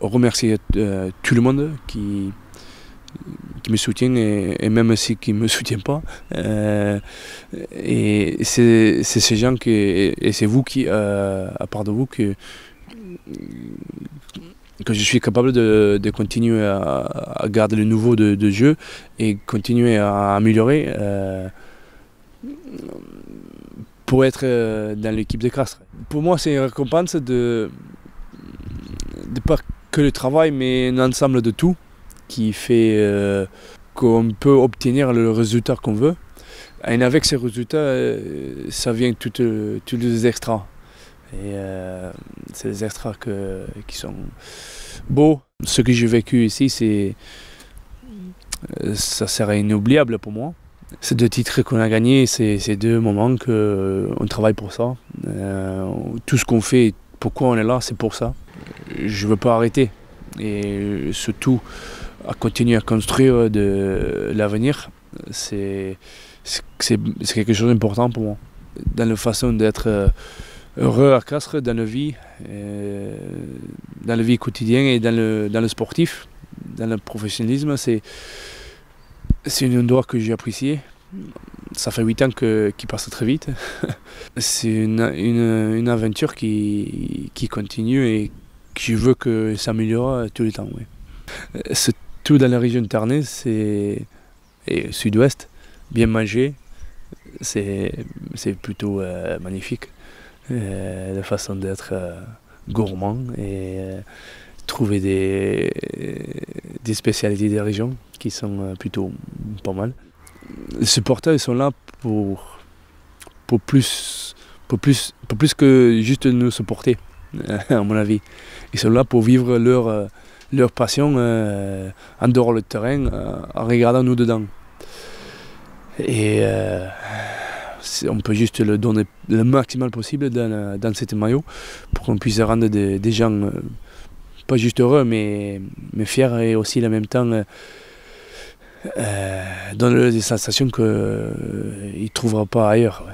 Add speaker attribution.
Speaker 1: remercier euh, tout le monde qui, me soutient et, même ceux qui ne me soutiennent pas. Euh, et c'est ces gens qui, et c'est vous qui, euh, à part de vous, que, que je suis capable de, continuer à, garder le nouveau de, jeu et continuer à améliorer pour être dans l'équipe de Castres. Pour moi, c'est une récompense de ne pas que le travail, mais un ensemble de tout qui fait euh, qu'on peut obtenir le résultat qu'on veut. Et avec ces résultats, euh, ça vient euh, tous les extras. Et c'est des extras qui sont beaux. Ce que j'ai vécu ici, c'est ça serait inoubliable pour moi. Ces deux titres qu'on a gagnés, c'est ces deux moments on travaille pour ça. tout ce qu'on fait, pourquoi on est là, c'est pour ça je ne veux pas arrêter. Et surtout, à continuer à construire euh, de l'avenir, c'est quelque chose d'important pour moi. Dans la façon d'être euh, heureux à Castres, dans la vie, euh, dans la vie quotidienne et dans le, dans le sportif, dans le professionnalisme, c'est un endroit que j'ai apprécié. Ça fait 8 ans qu'il qui passe très vite. c'est une, une, une, aventure qui, qui continue et qui veut que ça s'améliore tout le temps. Oui. C'est tout dans la région de Tarnais, c'est et sud-ouest, bien manger, c'est plutôt euh, magnifique. Euh, la façon d'être euh, gourmand et trouver des, des spécialités des régions qui sont plutôt pas mal. Les supporters sont là pour, pour, plus, pour, plus, pour plus que juste nous supporter. Euh, à mon avis. Ils sont là pour vivre leur, euh, leur passion euh, en dehors du terrain, en regardant nous dedans. Et on peut juste le donner le maximum possible dans, dans cette maillot pour qu'on puisse rendre des, gens, pas juste heureux, mais, mais fiers et aussi en même temps donner des sensations qu'ils ne trouveront pas ailleurs.